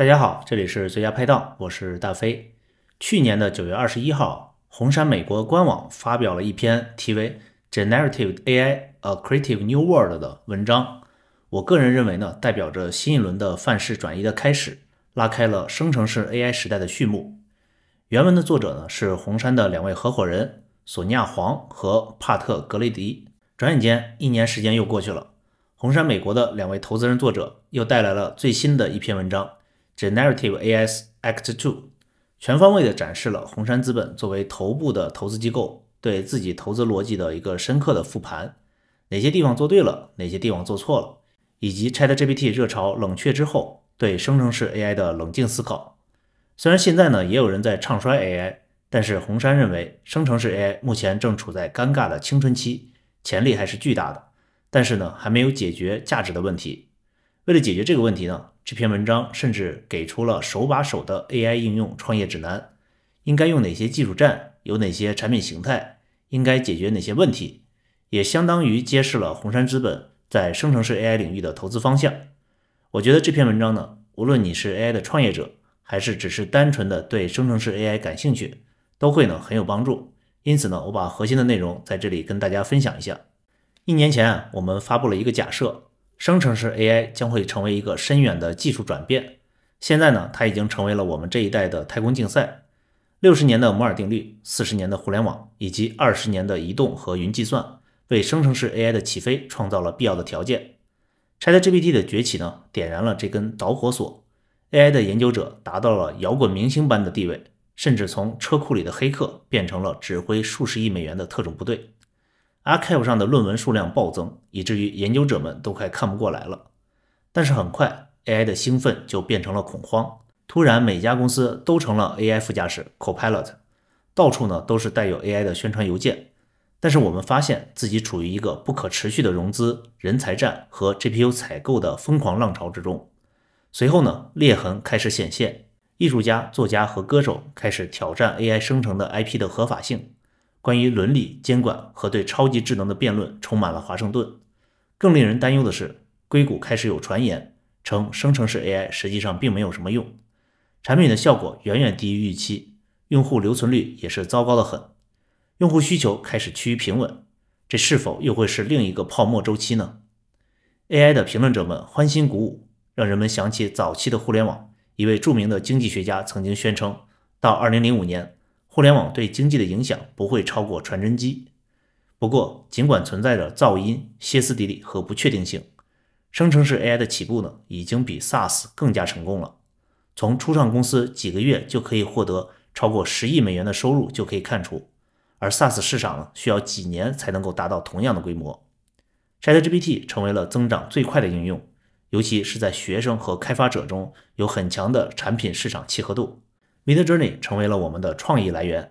大家好，这里是最佳拍档，我是大飞。去年的九月二十一号，红杉美国官网发表了一篇题为《Generative AI: A Creative New World》的文章。我个人认为呢，代表着新一轮的范式转移的开始，拉开了生成式 AI 时代的序幕。原文的作者呢是红杉的两位合伙人索尼亚·黄和帕特格雷迪。转眼间一年时间又过去了，红杉美国的两位投资人作者又带来了最新的一篇文章。Generative AI Act Two 全方位地展示了红杉资本作为头部的投资机构对自己投资逻辑的一个深刻的复盘，哪些地方做对了，哪些地方做错了，以及 ChatGPT 热潮冷却之后对生成式 AI 的冷静思考。虽然现在呢，也有人在唱衰 AI，但是红杉认为生成式 AI 目前正处在尴尬的青春期，潜力还是巨大的，但是呢，还没有解决价值的问题。为了解决这个问题呢，这篇文章甚至给出了手把手的 AI 应用创业指南，应该用哪些技术栈，有哪些产品形态，应该解决哪些问题，也相当于揭示了红杉资本在生成式 AI 领域的投资方向。我觉得这篇文章呢，无论你是 AI 的创业者，还是只是单纯的对生成式 AI 感兴趣，都会呢很有帮助。因此呢，我把核心的内容在这里跟大家分享一下。一年前，我们发布了一个假设。生成式 AI 将会成为一个深远的技术转变。现在呢，它已经成为了我们这一代的太空竞赛。六十年的摩尔定律、四十年的互联网以及二十年的移动和云计算，为生成式 AI 的起飞创造了必要的条件。ChatGPT 的崛起呢，点燃了这根导火索。AI 的研究者达到了摇滚明星般的地位，甚至从车库里的黑客变成了指挥数十亿美元的特种部队。Arxiv 上的论文数量暴增，以至于研究者们都快看不过来了。但是很快，AI 的兴奋就变成了恐慌。突然，每家公司都成了 AI 副驾驶 （copilot），到处呢都是带有 AI 的宣传邮件。但是我们发现自己处于一个不可持续的融资、人才战和 GPU 采购的疯狂浪潮之中。随后呢，裂痕开始显现，艺术家、作家和歌手开始挑战 AI 生成的 IP 的合法性。关于伦理监管和对超级智能的辩论充满了华盛顿。更令人担忧的是，硅谷开始有传言称，生成式 AI 实际上并没有什么用，产品的效果远远低于预期，用户留存率也是糟糕的很。用户需求开始趋于平稳，这是否又会是另一个泡沫周期呢？AI 的评论者们欢欣鼓舞，让人们想起早期的互联网。一位著名的经济学家曾经宣称，到2005年。互联网对经济的影响不会超过传真机。不过，尽管存在着噪音、歇斯底里和不确定性，生成式 AI 的起步呢，已经比 SaaS 更加成功了。从初创公司几个月就可以获得超过十亿美元的收入就可以看出，而 SaaS 市场需要几年才能够达到同样的规模。ChatGPT 成为了增长最快的应用，尤其是在学生和开发者中有很强的产品市场契合度。Mid Journey 成为了我们的创意来源，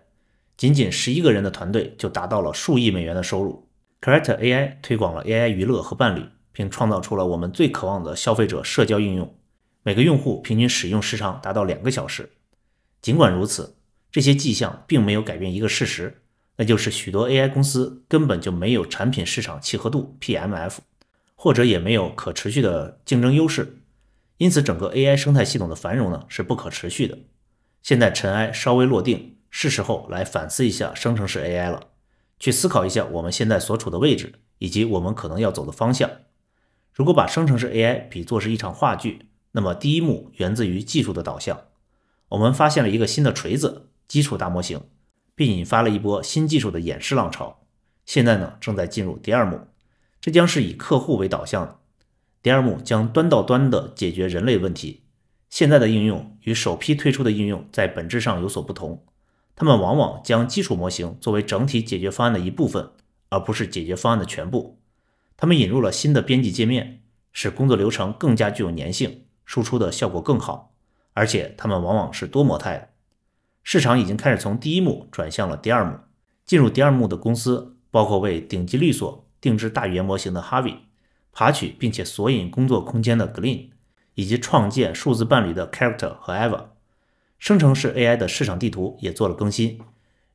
仅仅十一个人的团队就达到了数亿美元的收入。Character AI 推广了 AI 娱乐和伴侣，并创造出了我们最渴望的消费者社交应用，每个用户平均使用时长达到两个小时。尽管如此，这些迹象并没有改变一个事实，那就是许多 AI 公司根本就没有产品市场契合度 （PMF），或者也没有可持续的竞争优势。因此，整个 AI 生态系统的繁荣呢是不可持续的。现在尘埃稍微落定，是时候来反思一下生成式 AI 了，去思考一下我们现在所处的位置以及我们可能要走的方向。如果把生成式 AI 比作是一场话剧，那么第一幕源自于技术的导向，我们发现了一个新的锤子——基础大模型，并引发了一波新技术的演示浪潮。现在呢，正在进入第二幕，这将是以客户为导向的第二幕，将端到端的解决人类问题。现在的应用与首批推出的应用在本质上有所不同，他们往往将基础模型作为整体解决方案的一部分，而不是解决方案的全部。他们引入了新的编辑界面，使工作流程更加具有粘性，输出的效果更好。而且，他们往往是多模态的。市场已经开始从第一幕转向了第二幕，进入第二幕的公司包括为顶级律所定制大语言模型的 Harvey，爬取并且索引工作空间的 Glean。以及创建数字伴侣的 Character 和 Eva，生成式 AI 的市场地图也做了更新。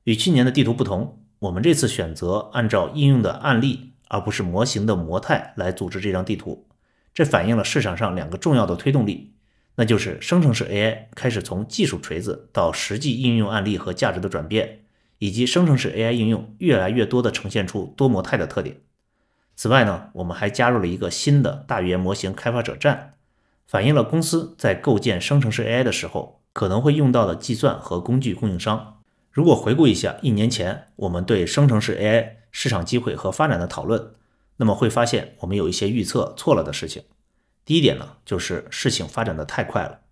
与去年的地图不同，我们这次选择按照应用的案例，而不是模型的模态来组织这张地图。这反映了市场上两个重要的推动力，那就是生成式 AI 开始从技术锤子到实际应用案例和价值的转变，以及生成式 AI 应用越来越多的呈现出多模态的特点。此外呢，我们还加入了一个新的大语言模型开发者站。反映了公司在构建生成式 AI 的时候可能会用到的计算和工具供应商。如果回顾一下一年前我们对生成式 AI 市场机会和发展的讨论，那么会发现我们有一些预测错了的事情。第一点呢，就是事情发展的太快了。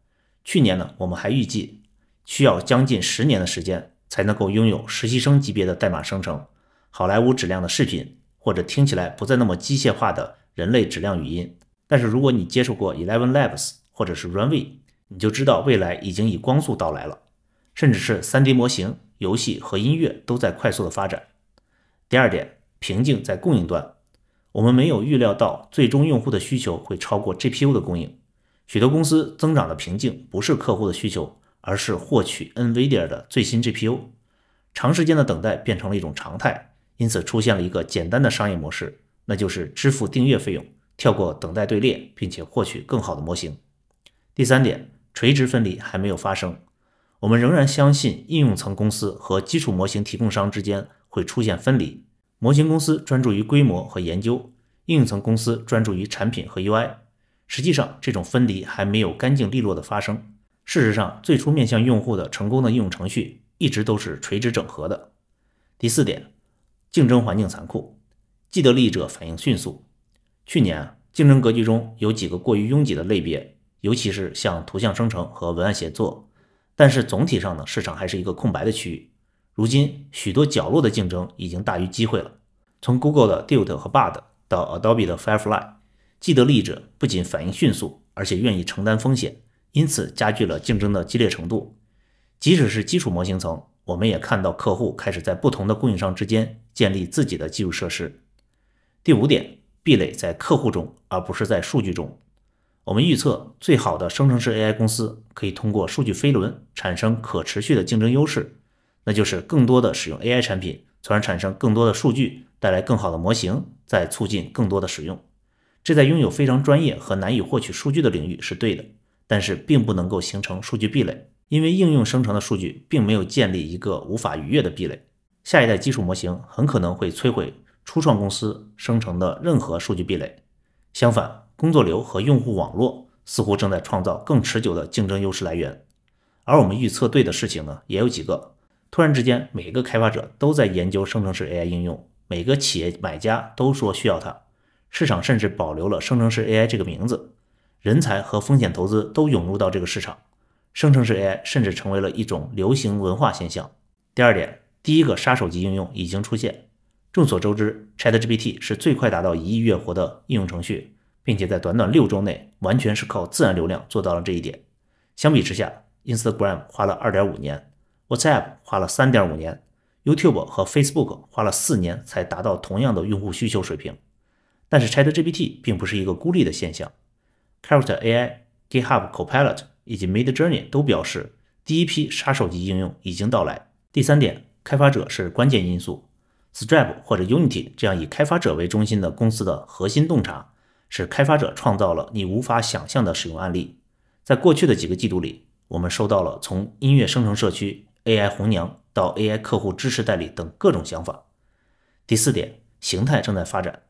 去年呢，我们还预计需要将近十年的时间才能够拥有实习生级别的代码生成、好莱坞质量的视频或者听起来不再那么机械化的人类质量语音。但是如果你接触过 Eleven Labs 或者是 Runway，你就知道未来已经以光速到来了。甚至是 3D 模型、游戏和音乐都在快速的发展。第二点，瓶颈在供应端。我们没有预料到最终用户的需求会超过 GPU 的供应。许多公司增长的瓶颈不是客户的需求，而是获取 NVIDIA 的最新 GPU。长时间的等待变成了一种常态，因此出现了一个简单的商业模式，那就是支付订阅费用。跳过等待队列，并且获取更好的模型。第三点，垂直分离还没有发生，我们仍然相信应用层公司和基础模型提供商之间会出现分离。模型公司专注于规模和研究，应用层公司专注于产品和 UI。实际上，这种分离还没有干净利落的发生。事实上，最初面向用户的成功的应用程序一直都是垂直整合的。第四点，竞争环境残酷，既得利益者反应迅速。去年，竞争格局中有几个过于拥挤的类别，尤其是像图像生成和文案写作。但是总体上呢，市场还是一个空白的区域。如今，许多角落的竞争已经大于机会了。从 Google 的 Duet 和 Bud 到 Adobe 的 Firefly，既得利益者不仅反应迅速，而且愿意承担风险，因此加剧了竞争的激烈程度。即使是基础模型层，我们也看到客户开始在不同的供应商之间建立自己的基础设施。第五点。壁垒在客户中，而不是在数据中。我们预测，最好的生成式 AI 公司可以通过数据飞轮产生可持续的竞争优势，那就是更多的使用 AI 产品，从而产生更多的数据，带来更好的模型，再促进更多的使用。这在拥有非常专业和难以获取数据的领域是对的，但是并不能够形成数据壁垒，因为应用生成的数据并没有建立一个无法逾越的壁垒。下一代技术模型很可能会摧毁。初创公司生成的任何数据壁垒，相反，工作流和用户网络似乎正在创造更持久的竞争优势来源。而我们预测对的事情呢，也有几个。突然之间，每个开发者都在研究生成式 AI 应用，每个企业买家都说需要它。市场甚至保留了生成式 AI 这个名字，人才和风险投资都涌入到这个市场，生成式 AI 甚至成为了一种流行文化现象。第二点，第一个杀手级应用已经出现。众所周知，ChatGPT 是最快达到一亿月活的应用程序，并且在短短六周内，完全是靠自然流量做到了这一点。相比之下，Instagram 花了二点五年，WhatsApp 花了三点五年，YouTube 和 Facebook 花了四年才达到同样的用户需求水平。但是，ChatGPT 并不是一个孤立的现象，Character AI、GitHub Copilot 以及 m i d Journey 都表示，第一批杀手级应用已经到来。第三点，开发者是关键因素。s t r i p e 或者 Unity 这样以开发者为中心的公司的核心洞察是，开发者创造了你无法想象的使用案例。在过去的几个季度里，我们收到了从音乐生成社区、AI 红娘到 AI 客户支持代理等各种想法。第四点，形态正在发展。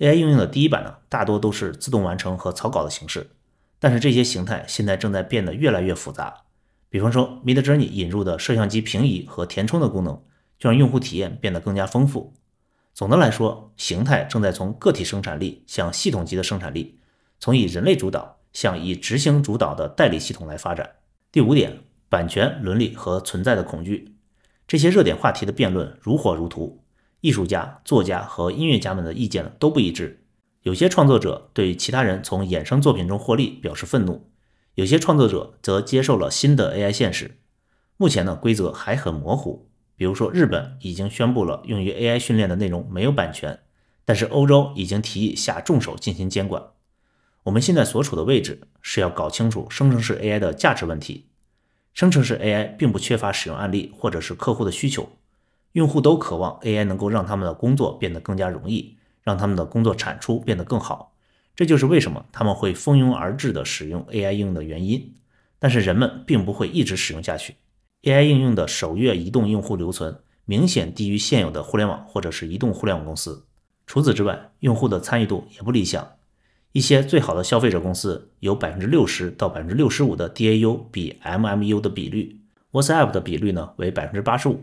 AI 应用的第一版呢，大多都是自动完成和草稿的形式，但是这些形态现在正在变得越来越复杂。比方说，Mid Journey 引入的摄像机平移和填充的功能。就让用户体验变得更加丰富。总的来说，形态正在从个体生产力向系统级的生产力，从以人类主导向以执行主导的代理系统来发展。第五点，版权伦理和存在的恐惧，这些热点话题的辩论如火如荼。艺术家、作家和音乐家们的意见都不一致。有些创作者对其他人从衍生作品中获利表示愤怒，有些创作者则接受了新的 AI 现实。目前呢，规则还很模糊。比如说，日本已经宣布了用于 AI 训练的内容没有版权，但是欧洲已经提议下重手进行监管。我们现在所处的位置是要搞清楚生成式 AI 的价值问题。生成式 AI 并不缺乏使用案例或者是客户的需求，用户都渴望 AI 能够让他们的工作变得更加容易，让他们的工作产出变得更好。这就是为什么他们会蜂拥而至的使用 AI 应用的原因。但是人们并不会一直使用下去。AI 应用的首月移动用户留存明显低于现有的互联网或者是移动互联网公司。除此之外，用户的参与度也不理想。一些最好的消费者公司有百分之六十到百分之六十五的 DAU 比 MMU 的比率，WhatsApp 的比率呢为百分之八十五。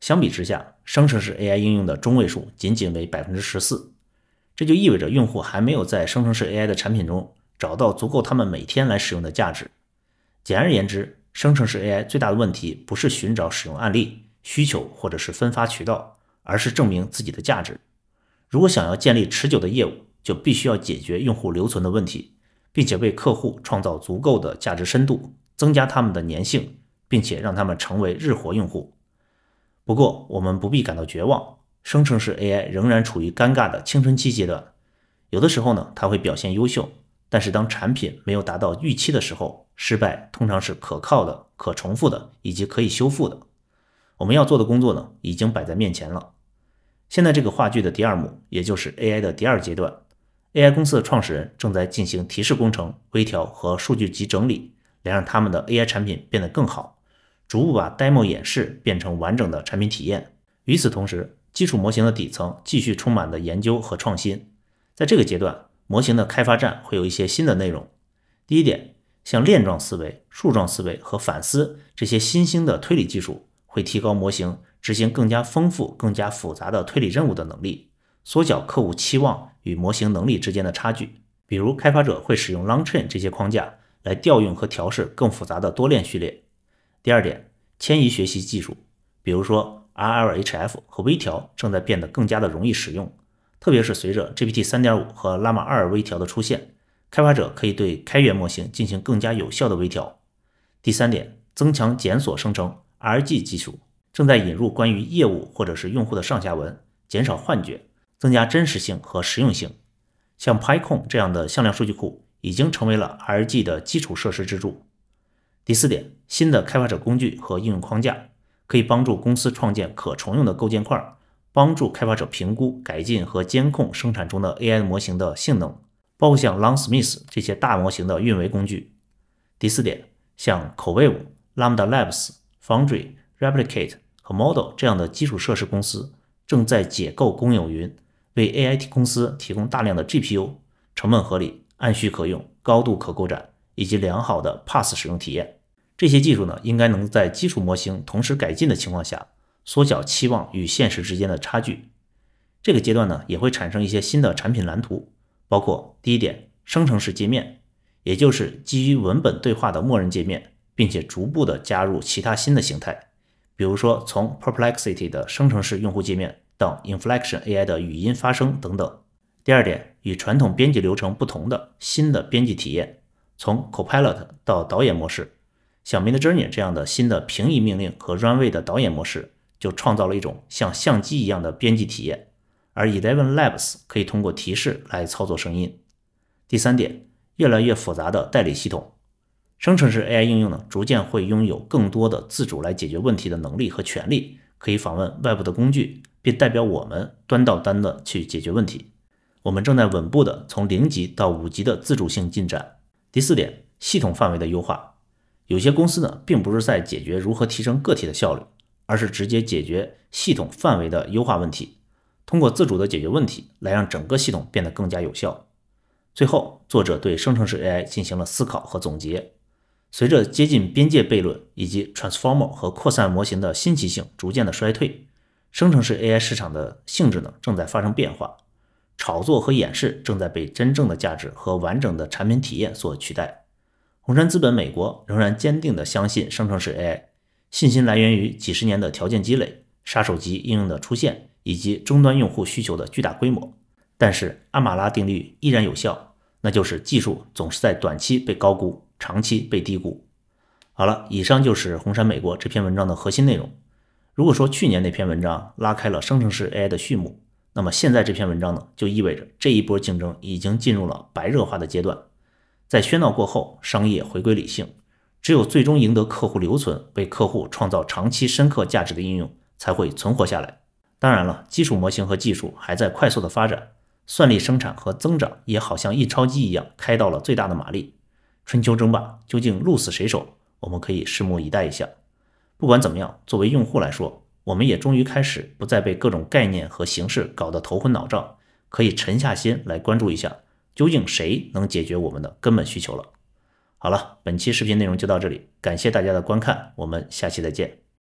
相比之下，生成式 AI 应用的中位数仅仅为百分之十四。这就意味着用户还没有在生成式 AI 的产品中找到足够他们每天来使用的价值。简而言之。生成式 AI 最大的问题不是寻找使用案例、需求或者是分发渠道，而是证明自己的价值。如果想要建立持久的业务，就必须要解决用户留存的问题，并且为客户创造足够的价值深度，增加他们的粘性，并且让他们成为日活用户。不过，我们不必感到绝望，生成式 AI 仍然处于尴尬的青春期阶段。有的时候呢，它会表现优秀，但是当产品没有达到预期的时候。失败通常是可靠的、可重复的以及可以修复的。我们要做的工作呢，已经摆在面前了。现在这个话剧的第二幕，也就是 AI 的第二阶段，AI 公司的创始人正在进行提示工程微调和数据集整理，来让他们的 AI 产品变得更好，逐步把 demo 演示变成完整的产品体验。与此同时，基础模型的底层继续充满的研究和创新。在这个阶段，模型的开发站会有一些新的内容。第一点。像链状思维、树状思维和反思这些新兴的推理技术，会提高模型执行更加丰富、更加复杂的推理任务的能力，缩小客户期望与模型能力之间的差距。比如，开发者会使用 Long Chain 这些框架来调用和调试更复杂的多链序列。第二点，迁移学习技术，比如说 RLHF 和微调，正在变得更加的容易使用，特别是随着 GPT 3.5和 Llama 2微调的出现。开发者可以对开源模型进行更加有效的微调。第三点，增强检索生成 r g 技术正在引入关于业务或者是用户的上下文，减少幻觉，增加真实性和实用性。像 p y c o n 这样的向量数据库已经成为了 r g 的基础设施支柱。第四点，新的开发者工具和应用框架可以帮助公司创建可重用的构建块，帮助开发者评估、改进和监控生产中的 AI 模型的性能。包括像 Longsmith 这些大模型的运维工具。第四点，像 c o b e v e Lambda Labs、Foundry、Replicate 和 Model 这样的基础设施公司正在解构公有云，为 AIT 公司提供大量的 GPU，成本合理、按需可用、高度可扩展以及良好的 Pass 使用体验。这些技术呢，应该能在基础模型同时改进的情况下，缩小期望与现实之间的差距。这个阶段呢，也会产生一些新的产品蓝图。包括第一点，生成式界面，也就是基于文本对话的默认界面，并且逐步的加入其他新的形态，比如说从 Perplexity 的生成式用户界面到 i n f l e c t i o n AI 的语音发声等等。第二点，与传统编辑流程不同的新的编辑体验，从 Copilot 到导演模式，像 Midjourney 这样的新的平移命令和 Runway 的导演模式，就创造了一种像相机一样的编辑体验。而 Eleven Labs 可以通过提示来操作声音。第三点，越来越复杂的代理系统，生成式 AI 应用呢，逐渐会拥有更多的自主来解决问题的能力和权利，可以访问外部的工具，并代表我们端到端的去解决问题。我们正在稳步的从零级到五级的自主性进展。第四点，系统范围的优化，有些公司呢，并不是在解决如何提升个体的效率，而是直接解决系统范围的优化问题。通过自主的解决问题来让整个系统变得更加有效。最后，作者对生成式 AI 进行了思考和总结。随着接近边界悖论以及 Transformer 和扩散模型的新奇性逐渐的衰退，生成式 AI 市场的性质呢正在发生变化。炒作和演示正在被真正的价值和完整的产品体验所取代。红杉资本美国仍然坚定地相信生成式 AI，信心来源于几十年的条件积累、杀手级应用的出现。以及终端用户需求的巨大规模，但是阿马拉定律依然有效，那就是技术总是在短期被高估，长期被低估。好了，以上就是红杉美国这篇文章的核心内容。如果说去年那篇文章拉开了生成式 AI 的序幕，那么现在这篇文章呢，就意味着这一波竞争已经进入了白热化的阶段。在喧闹过后，商业回归理性，只有最终赢得客户留存、为客户创造长期深刻价值的应用，才会存活下来。当然了，基础模型和技术还在快速的发展，算力生产和增长也好像印钞机一样开到了最大的马力。春秋争霸究竟鹿死谁手，我们可以拭目以待一下。不管怎么样，作为用户来说，我们也终于开始不再被各种概念和形式搞得头昏脑胀，可以沉下心来关注一下，究竟谁能解决我们的根本需求了。好了，本期视频内容就到这里，感谢大家的观看，我们下期再见。